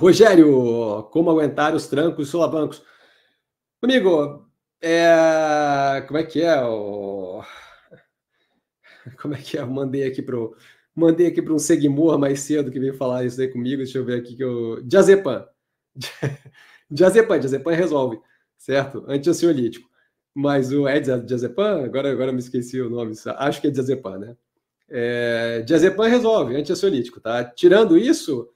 Rogério, como aguentar os trancos e solavancos? Amigo, é... como é que é? O... Como é que é? Eu mandei aqui para mandei aqui para um seguimor mais cedo que veio falar isso aí comigo. Deixa eu ver aqui que eu. Diazepam. diazepam, diazepam resolve, certo? Antioxidolítico. Mas o é diazepam? Agora, agora me esqueci o nome. Acho que é diazepam, né? É, diazepam resolve, antioxidolítico, tá? Tirando isso,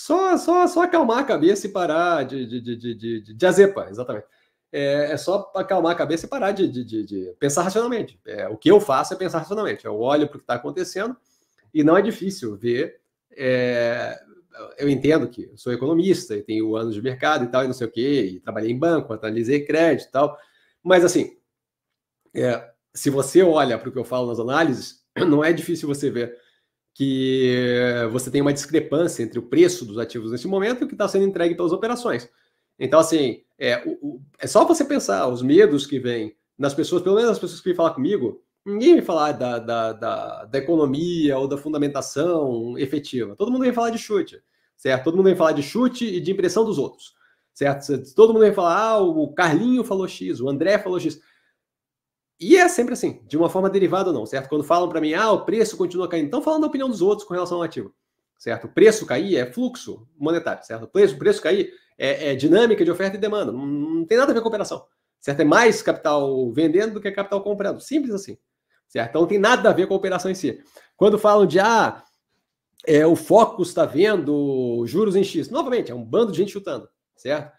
só, só, só acalmar a cabeça e parar de, de, de, de, de, de azepa, exatamente. É, é, só acalmar a cabeça e parar de, de, de, de pensar racionalmente. É, o que eu faço é pensar racionalmente. Eu olho para o que está acontecendo e não é difícil ver. É, eu entendo que eu sou economista e tenho anos de mercado e tal, e não sei o quê, e trabalhei em banco, analisei crédito e tal. Mas, assim, é, se você olha para o que eu falo nas análises, não é difícil você ver que você tem uma discrepância entre o preço dos ativos nesse momento e o que está sendo entregue pelas operações. Então, assim, é, o, o, é só você pensar os medos que vêm nas pessoas, pelo menos as pessoas que vêm falar comigo, ninguém vem falar da, da, da, da, economia ou da fundamentação efetiva. Todo mundo vem falar de chute, certo? Todo mundo vem falar de chute e de impressão dos outros, certo? Todo mundo vem falar, ah, o Carlinho falou X, o André falou X. E é sempre assim, de uma forma derivada ou não, certo? Quando falam para mim, ah, o preço continua caindo, então falando da opinião dos outros com relação ao ativo, certo? O preço cair é fluxo monetário, certo? O preço, o preço cair é, é, dinâmica de oferta e demanda, não, não tem nada a ver com operação, certo? É mais capital vendendo do que capital comprando, simples assim, certo? Então não tem nada a ver com a operação em si. Quando falam de, ah, é, o foco está vendo juros em X, novamente, é um bando de gente chutando, certo?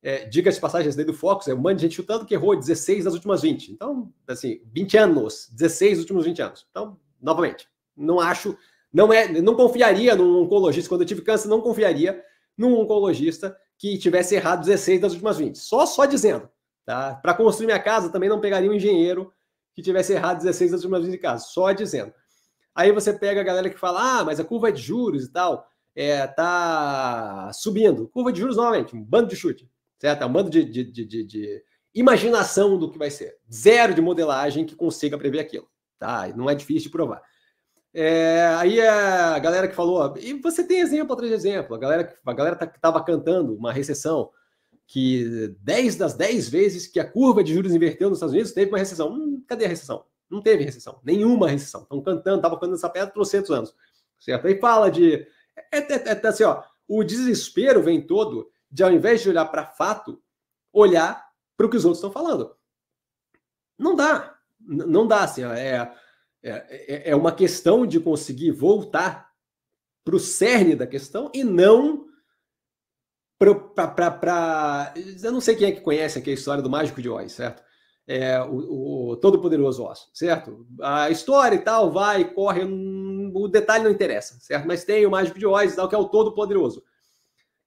É, diga as passagens dele do Focus, é um monte de gente chutando que errou 16 das últimas 20. Então, assim, 20 anos, 16 dos últimos 20 anos. Então, novamente, não acho, não é, não confiaria num oncologista, quando eu tive câncer, não confiaria num oncologista que tivesse errado 16 das últimas 20. Só, só dizendo, tá? Para construir minha casa, também não pegaria um engenheiro que tivesse errado 16 das últimas 20 casas, só dizendo. Aí você pega a galera que fala, ah, mas a curva é de juros e tal, é, tá subindo. Curva de juros, novamente, um bando de chute certo? É um bando de, de, de, de, imaginação do que vai ser. Zero de modelagem que consiga prever aquilo, tá? Não é difícil de provar. É, aí a galera que falou, ah, e você tem exemplo atrás de exemplo, a galera, a galera tá, que estava cantando uma recessão, que 10 das 10 vezes que a curva de juros inverteu nos Estados Unidos, teve uma recessão. Hum, cadê a recessão? Não teve recessão, nenhuma recessão. Estão cantando, estava cantando essa pedra há 300 anos, certo? Aí fala de... É, é, é, tá assim, ó, o desespero vem todo de ao invés de olhar para fato, olhar para o que os outros estão falando. Não dá. Não dá, assim, é, é, é, é uma questão de conseguir voltar para o cerne da questão e não para... Eu não sei quem é que conhece aqui a história do Mágico de Oz, certo? É, o, o Todo-Poderoso Oz, certo? A história e tal vai, corre, hum, o detalhe não interessa, certo? Mas tem o Mágico de Oz e tal, que é o Todo-Poderoso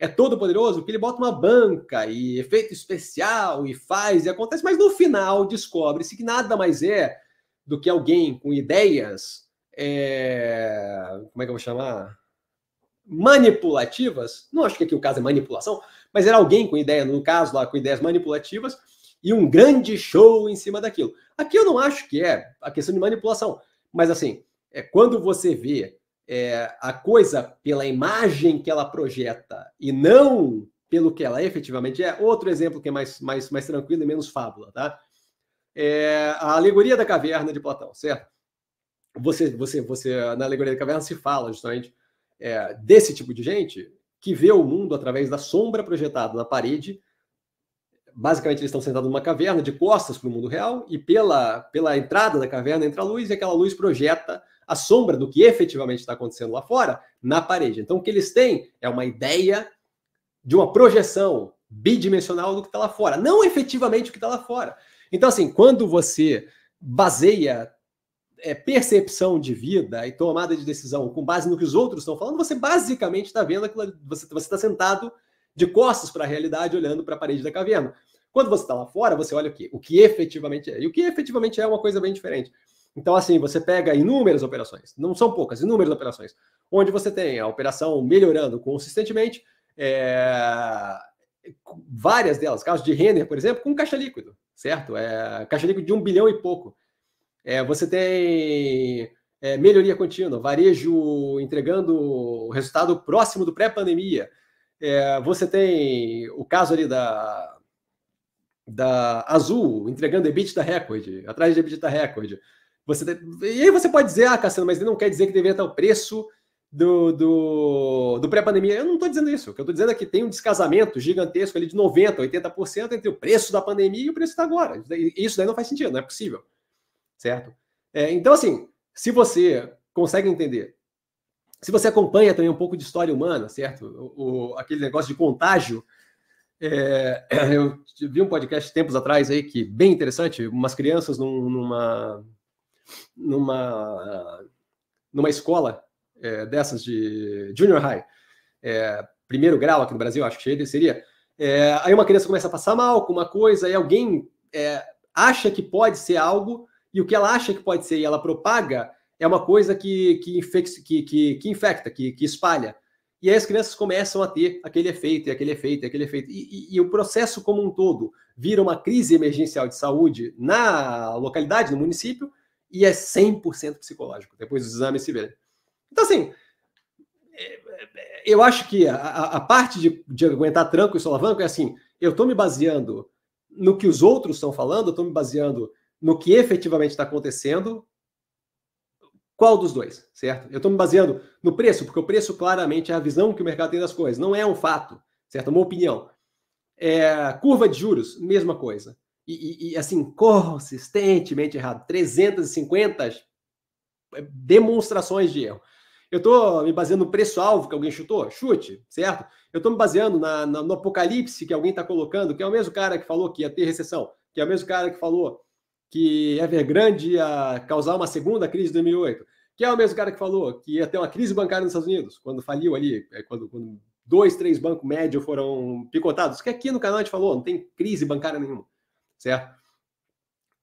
é todo poderoso, porque ele bota uma banca e efeito especial e faz e acontece, mas no final descobre-se que nada mais é do que alguém com ideias, é... como é que eu vou chamar? Manipulativas. Não acho que aqui o caso é manipulação, mas era alguém com ideia, no caso lá, com ideias manipulativas e um grande show em cima daquilo. Aqui eu não acho que é a questão de manipulação, mas assim, é quando você vê é, a coisa pela imagem que ela projeta e não pelo que ela é, efetivamente é. Outro exemplo que é mais, mais, mais tranquilo e menos fábula, tá? É a alegoria da caverna de Platão, certo? Você, você, você na alegoria da caverna se fala justamente é, desse tipo de gente que vê o mundo através da sombra projetada na parede. Basicamente, eles estão sentados numa caverna de costas para o mundo real e pela, pela entrada da caverna entra a luz e aquela luz projeta a sombra do que efetivamente está acontecendo lá fora na parede. Então, o que eles têm é uma ideia de uma projeção bidimensional do que está lá fora, não efetivamente o que está lá fora. Então, assim, quando você baseia é, percepção de vida e tomada de decisão com base no que os outros estão falando, você basicamente está vendo aquilo, você está sentado de costas para a realidade, olhando para a parede da caverna. Quando você está lá fora, você olha o que? O que efetivamente é. E o que efetivamente é uma coisa bem diferente. Então, assim, você pega inúmeras operações, não são poucas, inúmeras operações, onde você tem a operação melhorando consistentemente, é, várias delas, caso de render, por exemplo, com caixa líquido, certo? É, caixa líquido de um bilhão e pouco. É, você tem é, melhoria contínua, varejo entregando o resultado próximo do pré-pandemia. É, você tem o caso ali da, da Azul entregando EBITDA record atrás de EBITDA record você, e aí você pode dizer, ah, Cassiano, mas ele não quer dizer que deveria estar o preço do, do, do pré-pandemia. Eu não estou dizendo isso. O que eu estou dizendo é que tem um descasamento gigantesco ali de 90%, 80% entre o preço da pandemia e o preço da tá agora. Isso daí não faz sentido, não é possível. Certo? É, então, assim, se você consegue entender, se você acompanha também um pouco de história humana, certo? O, o aquele negócio de contágio. É, eu vi um podcast tempos atrás aí que bem interessante, umas crianças num, numa numa, numa escola é, dessas de junior high, é, primeiro grau aqui no Brasil, acho que seria. É, aí uma criança começa a passar mal com uma coisa, e alguém é, acha que pode ser algo, e o que ela acha que pode ser e ela propaga é uma coisa que, que, infecta, que, que, que infecta, que, que espalha. E aí as crianças começam a ter aquele efeito, e aquele efeito, e aquele efeito. E, e, e, o processo como um todo vira uma crise emergencial de saúde na localidade, no município, e é 100% psicológico. Depois os exames se vê. Então, assim, é, é, eu acho que a, a parte de, de, aguentar tranco e solavanco é assim: eu estou me baseando no que os outros estão falando, eu estou me baseando no que efetivamente está acontecendo. Qual dos dois, certo? Eu estou me baseando no preço, porque o preço claramente é a visão que o mercado tem das coisas, não é um fato, certo? É uma opinião. É, curva de juros, mesma coisa e, e, assim, consistentemente errado. 350 demonstrações de erro. Eu estou me baseando no preço-alvo que alguém chutou, chute, certo? Eu estou me baseando na, na, no apocalipse que alguém está colocando, que é o mesmo cara que falou que ia ter recessão, que é o mesmo cara que falou que Evergrande ia causar uma segunda crise de 2008, que é o mesmo cara que falou que ia ter uma crise bancária nos Estados Unidos, quando faliu ali, é, quando, quando dois, três bancos médios foram picotados, que aqui no canal a gente falou, não tem crise bancária nenhuma certo?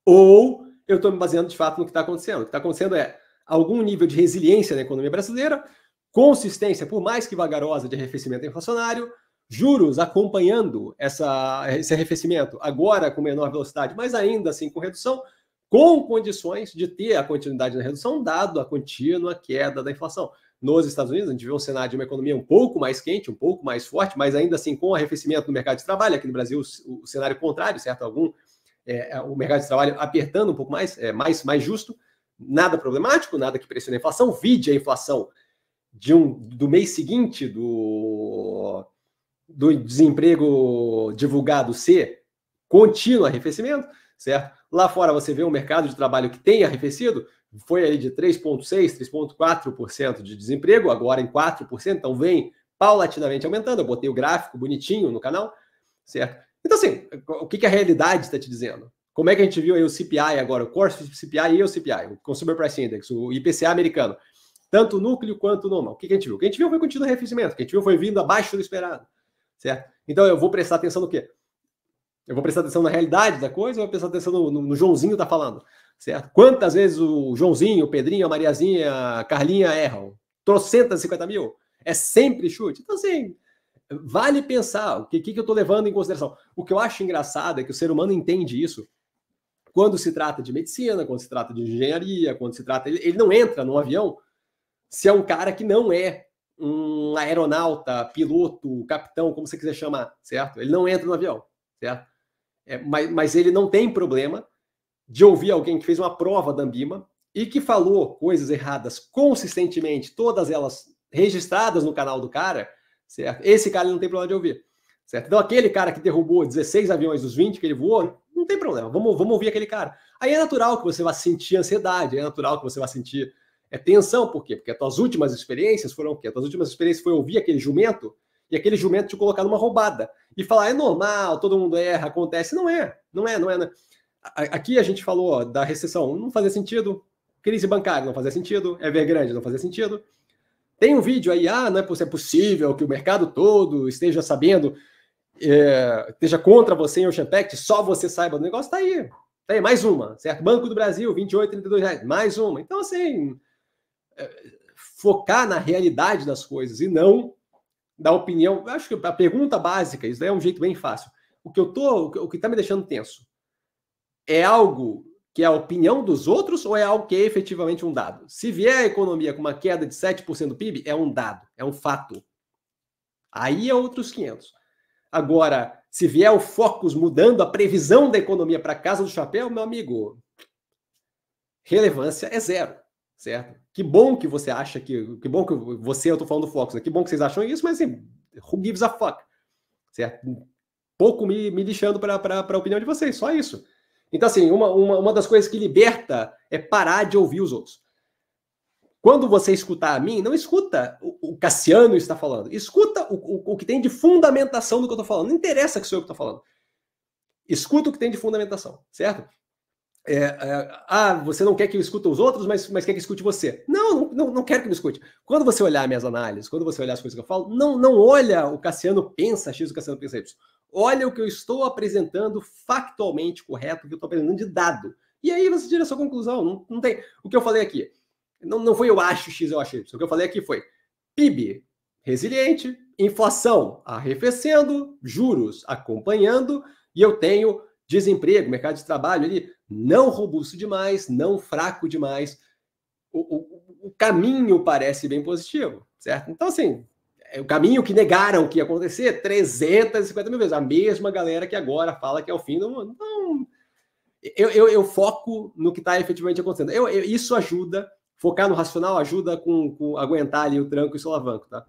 Ou eu estou me baseando de fato no que está acontecendo. O que está acontecendo é algum nível de resiliência na economia brasileira, consistência, por mais que vagarosa, de arrefecimento inflacionário, juros acompanhando essa, esse arrefecimento, agora com menor velocidade, mas ainda assim com redução, com condições de ter a continuidade na redução, dado a contínua queda da inflação. Nos Estados Unidos, a gente vê um cenário de uma economia um pouco mais quente, um pouco mais forte, mas ainda assim com arrefecimento no mercado de trabalho. Aqui no Brasil, o cenário contrário, certo? Algum é, é, o mercado de trabalho apertando um pouco mais, é, mais, mais justo, nada problemático, nada que pressione a inflação, vide a inflação de um, do mês seguinte do, do desemprego divulgado ser contínuo arrefecimento, certo? Lá fora você vê um mercado de trabalho que tem arrefecido, foi aí de 3,6%, 3,4% de desemprego, agora em 4%, então vem paulatinamente aumentando. Eu botei o gráfico bonitinho no canal, certo? Então, assim, o que, que a realidade está te dizendo? Como é que a gente viu aí o CPI agora, o Core CPI e o CPI, o Consumer Price Index, o IPCA americano, tanto núcleo quanto normal O que, que a gente viu? O que a gente viu foi contínuo arrefecimento, o que a gente viu foi vindo abaixo do esperado, certo? Então, eu vou prestar atenção no quê? Eu vou prestar atenção na realidade da coisa ou eu vou prestar atenção no, no, no Joãozinho tá falando? Certo? Quantas vezes o Joãozinho, o Pedrinho, a Mariazinha, a Carlinha erram? Trocentas e mil? É sempre chute? Então, assim, vale pensar o que, que eu estou levando em consideração. O que eu acho engraçado é que o ser humano entende isso quando se trata de medicina, quando se trata de engenharia, quando se trata. Ele, ele não entra num avião se é um cara que não é um aeronauta, piloto, capitão, como você quiser chamar, certo? Ele não entra no avião, certo? É, mas, mas ele não tem problema de ouvir alguém que fez uma prova da Ambima e que falou coisas erradas consistentemente, todas elas registradas no canal do cara, certo? Esse cara não tem problema de ouvir, certo? Então, aquele cara que derrubou 16 aviões dos 20 que ele voou, não tem problema, vamos, vamos ouvir aquele cara. Aí é natural que você vá sentir ansiedade, é natural que você vá sentir é tensão, por quê? Porque as tuas últimas experiências foram o quê? As tuas últimas experiências foi ouvir aquele jumento e aquele jumento te colocar numa roubada e falar é normal, todo mundo erra, acontece. Não é, não é, não é. Não é. Aqui a gente falou da recessão, não fazia sentido, crise bancária não fazia sentido, Evergrande não fazia sentido, tem um vídeo aí, ah, não é, é possível que o mercado todo esteja sabendo, é, esteja contra você em Ocean Pact, só você saiba do negócio, tá aí. Tá aí, mais uma, certo? Banco do Brasil, 28, 32 reais, mais uma. Então, assim, é, focar na realidade das coisas e não na opinião. Eu acho que a pergunta básica, isso daí é um jeito bem fácil. O que eu tô, o que está me deixando tenso é algo que é a opinião dos outros ou é algo que é efetivamente um dado? Se vier a economia com uma queda de 7% do PIB, é um dado, é um fato. Aí é outros 500. Agora, se vier o Focus mudando a previsão da economia para a casa do chapéu, meu amigo, relevância é zero, certo? Que bom que você acha que. Que bom que você, eu estou falando do Focus, né? que bom que vocês acham isso, mas assim, who gives a fuck? Certo? Pouco me, me lixando para a opinião de vocês, só isso. Então, assim, uma, uma, uma das coisas que liberta é parar de ouvir os outros. Quando você escutar a mim, não escuta o, o Cassiano está falando. Escuta o, o, o, que tem de fundamentação do que eu estou falando. Não interessa que sou eu que estou falando. Escuta o que tem de fundamentação, certo? É, é, ah, você não quer que eu escute os outros, mas, mas quer que escute você. Não, não, não quero que me escute. Quando você olhar minhas análises, quando você olhar as coisas que eu falo, não, não olha o Cassiano pensa X, o Cassiano pensa Y olha o que eu estou apresentando factualmente correto, o que eu estou apresentando de dado. E aí você tira a sua conclusão. Não, não tem. O que eu falei aqui, não, não foi eu acho X, eu acho Y. O que eu falei aqui foi PIB resiliente, inflação arrefecendo, juros acompanhando, e eu tenho desemprego, mercado de trabalho ali não robusto demais, não fraco demais. O, o, o caminho parece bem positivo, certo? Então, assim, é o caminho que negaram que ia acontecer 350 mil vezes. A mesma galera que agora fala que é o fim do mundo. Então, eu, eu, eu foco no que está efetivamente acontecendo. Eu, eu, isso ajuda, focar no racional ajuda com, com aguentar ali o tranco e o solavanco, tá?